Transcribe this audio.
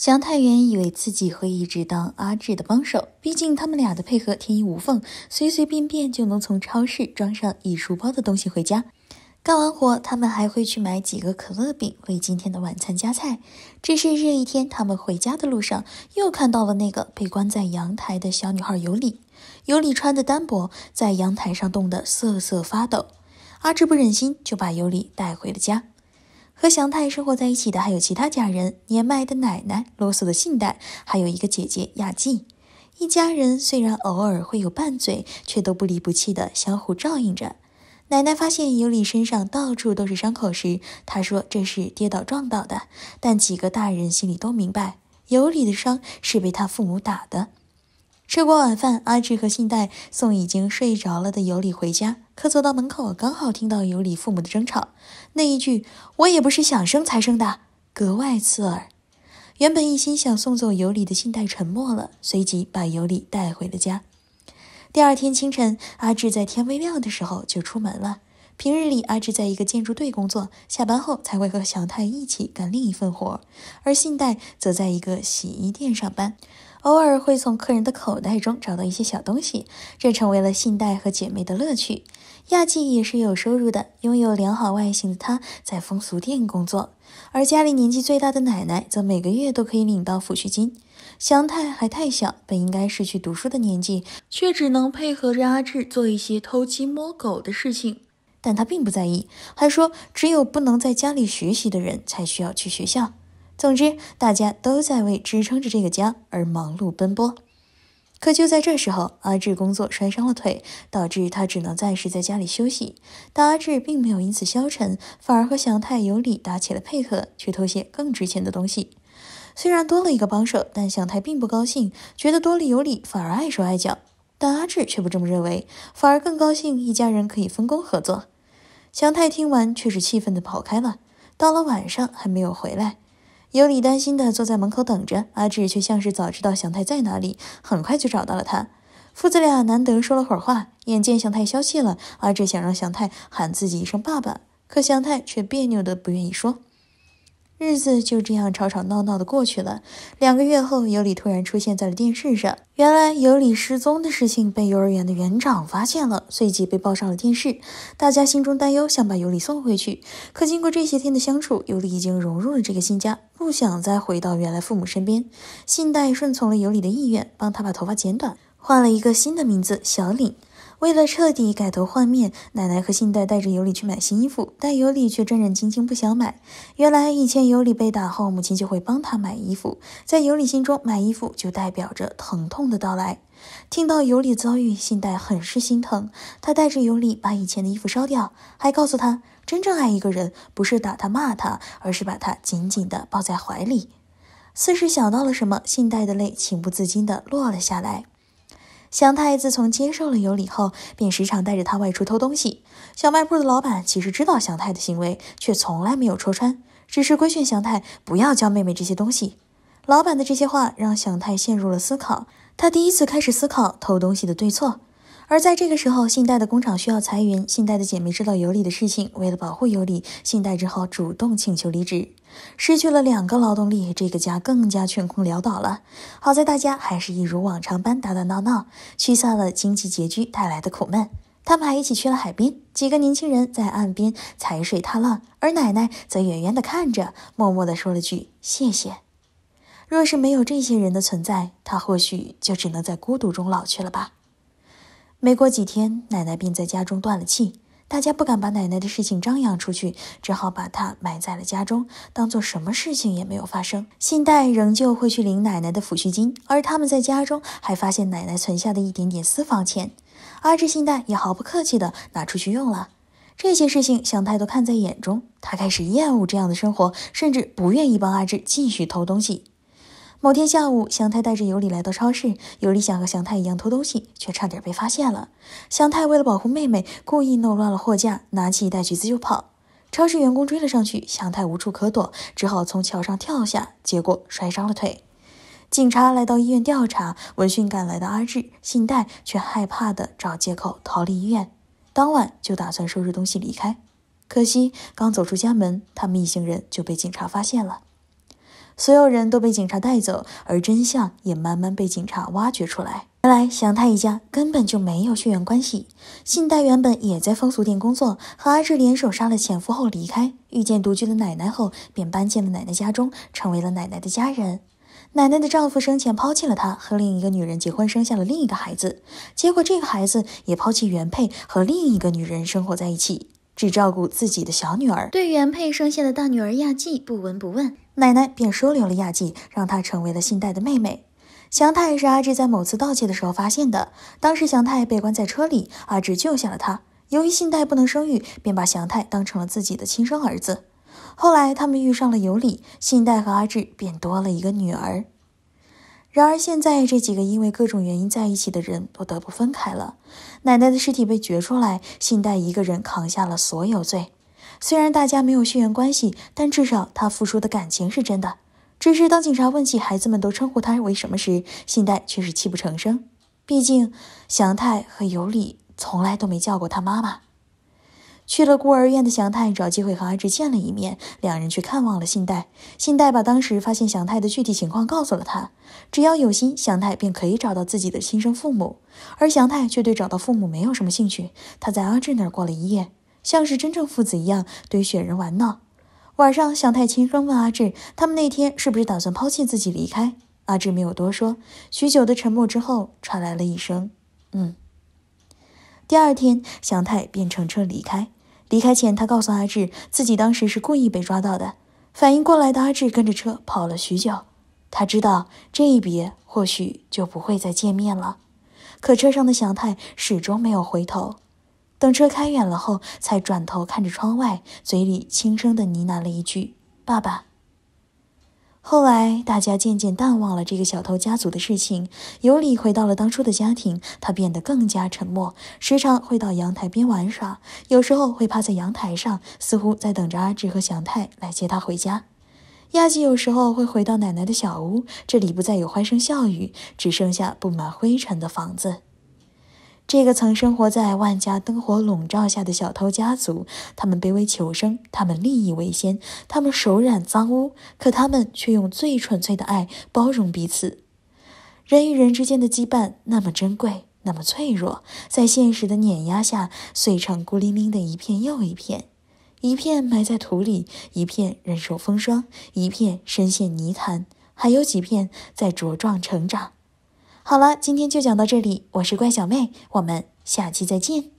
祥太原以为自己会一直当阿志的帮手，毕竟他们俩的配合天衣无缝，随随便便就能从超市装上一书包的东西回家。干完活，他们还会去买几个可乐饼，为今天的晚餐加菜。只是这一天，他们回家的路上又看到了那个被关在阳台的小女孩尤里。尤里穿的单薄，在阳台上冻得瑟瑟发抖。阿志不忍心，就把尤里带回了家。和祥太生活在一起的还有其他家人：年迈的奶奶、啰嗦的信代，还有一个姐姐亚纪。一家人虽然偶尔会有拌嘴，却都不离不弃的相互照应着。奶奶发现尤里身上到处都是伤口时，她说这是跌倒撞到的，但几个大人心里都明白，尤里的伤是被他父母打的。吃过晚饭，阿志和信代送已经睡着了的尤里回家。可走到门口，刚好听到尤里父母的争吵，那一句“我也不是想生才生的”格外刺耳。原本一心想送走尤里的信代沉默了，随即把尤里带回了家。第二天清晨，阿志在天未亮的时候就出门了。平日里，阿志在一个建筑队工作，下班后才会和祥泰一起干另一份活而信代则在一个洗衣店上班，偶尔会从客人的口袋中找到一些小东西，这成为了信贷和姐妹的乐趣。亚纪也是有收入的，拥有良好外形的她在风俗店工作，而家里年纪最大的奶奶则每个月都可以领到抚恤金。祥太还太小，本应该是去读书的年纪，却只能配合着阿志做一些偷鸡摸狗的事情。但他并不在意，还说只有不能在家里学习的人才需要去学校。总之，大家都在为支撑着这个家而忙碌奔波。可就在这时候，阿志工作摔伤了腿，导致他只能暂时在家里休息。但阿志并没有因此消沉，反而和祥太、有理打起了配合，去偷些更值钱的东西。虽然多了一个帮手，但祥太并不高兴，觉得多了有理反而碍手碍脚。但阿志却不这么认为，反而更高兴一家人可以分工合作。祥太听完，却是气愤的跑开了，到了晚上还没有回来。尤里担心的坐在门口等着，阿志却像是早知道祥太在哪里，很快就找到了他。父子俩难得说了会儿话，眼见祥太消气了，阿志想让祥太喊自己一声爸爸，可祥太却别扭的不愿意说。日子就这样吵吵闹闹的过去了。两个月后，尤里突然出现在了电视上。原来尤里失踪的事情被幼儿园的园长发现了，随即被报上了电视。大家心中担忧，想把尤里送回去。可经过这些天的相处，尤里已经融入了这个新家，不想再回到原来父母身边。信代顺从了尤里的意愿，帮他把头发剪短，换了一个新的名字——小李。为了彻底改头换面，奶奶和信代带着尤里去买新衣服，但尤里却战战兢兢，不想买。原来以前尤里被打后，母亲就会帮他买衣服，在尤里心中，买衣服就代表着疼痛的到来。听到尤里遭遇，信代很是心疼，他带着尤里把以前的衣服烧掉，还告诉他，真正爱一个人，不是打他骂他，而是把他紧紧地抱在怀里。似是想到了什么，信代的泪情不自禁地落了下来。祥太自从接受了尤里后，便时常带着他外出偷东西。小卖部的老板其实知道祥太的行为，却从来没有戳穿，只是规劝祥太不要教妹妹这些东西。老板的这些话让祥太陷入了思考，他第一次开始思考偷东西的对错。而在这个时候，信贷的工厂需要裁员。信贷的姐妹知道尤里的事情，为了保护尤里，信贷只好主动请求离职。失去了两个劳动力，这个家更加穷困潦倒了。好在大家还是一如往常般打打闹闹，驱散了经济拮据带来的苦闷。他们还一起去了海边，几个年轻人在岸边踩水踏浪，而奶奶则远远的看着，默默的说了句谢谢。若是没有这些人的存在，她或许就只能在孤独中老去了吧。没过几天，奶奶便在家中断了气。大家不敢把奶奶的事情张扬出去，只好把她埋在了家中，当做什么事情也没有发生。信贷仍旧会去领奶奶的抚恤金，而他们在家中还发现奶奶存下的一点点私房钱，阿志信贷也毫不客气的拿出去用了。这些事情，向太都看在眼中，他开始厌恶这样的生活，甚至不愿意帮阿志继续偷东西。某天下午，祥太带着尤里来到超市，尤里想和祥太一样偷东西，却差点被发现了。祥太为了保护妹妹，故意弄乱了货架，拿起一袋橘子就跑。超市员工追了上去，祥太无处可躲，只好从桥上跳下，结果摔伤了腿。警察来到医院调查，闻讯赶来的阿志、信代却害怕的找借口逃离医院，当晚就打算收拾东西离开。可惜刚走出家门，他们一行人就被警察发现了。所有人都被警察带走，而真相也慢慢被警察挖掘出来。原来祥太一家根本就没有血缘关系。信代原本也在风俗店工作，和阿志联手杀了前夫后离开，遇见独居的奶奶后，便搬进了奶奶家中，成为了奶奶的家人。奶奶的丈夫生前抛弃了她，和另一个女人结婚，生下了另一个孩子。结果这个孩子也抛弃原配，和另一个女人生活在一起。只照顾自己的小女儿，对原配生下的大女儿亚纪不闻不问。奶奶便收留了亚纪，让她成为了信代的妹妹。祥太是阿志在某次盗窃的时候发现的，当时祥太被关在车里，阿志救下了他。由于信代不能生育，便把祥太当成了自己的亲生儿子。后来他们遇上了尤里，信代和阿志便多了一个女儿。然而现在，这几个因为各种原因在一起的人不得不分开了。奶奶的尸体被掘出来，信代一个人扛下了所有罪。虽然大家没有血缘关系，但至少他付出的感情是真的。只是当警察问起孩子们都称呼他为什么时，信代却是泣不成声。毕竟，祥太和尤里从来都没叫过他妈妈。去了孤儿院的祥太找机会和阿志见了一面，两人去看望了信代。信代把当时发现祥太的具体情况告诉了他，只要有心，祥太便可以找到自己的亲生父母。而祥太却对找到父母没有什么兴趣。他在阿志那儿过了一夜，像是真正父子一样堆雪人玩闹。晚上，祥太轻声问阿志：“他们那天是不是打算抛弃自己离开？”阿志没有多说。许久的沉默之后，传来了一声“嗯”。第二天，祥太便乘车离开。离开前，他告诉阿志，自己当时是故意被抓到的。反应过来的阿志跟着车跑了许久，他知道这一别或许就不会再见面了。可车上的祥太始终没有回头，等车开远了后，才转头看着窗外，嘴里轻声的呢喃了一句：“爸爸。”后来，大家渐渐淡忘了这个小偷家族的事情。尤里回到了当初的家庭，他变得更加沉默，时常会到阳台边玩耍，有时候会趴在阳台上，似乎在等着阿志和祥太来接他回家。亚纪有时候会回到奶奶的小屋，这里不再有欢声笑语，只剩下布满灰尘的房子。这个曾生活在万家灯火笼罩下的小偷家族，他们卑微求生，他们利益为先，他们手染脏污，可他们却用最纯粹的爱包容彼此。人与人之间的羁绊那么珍贵，那么脆弱，在现实的碾压下碎成孤零零的一片又一片，一片埋在土里，一片忍受风霜，一片深陷泥潭，还有几片在茁壮成长。好了，今天就讲到这里。我是怪小妹，我们下期再见。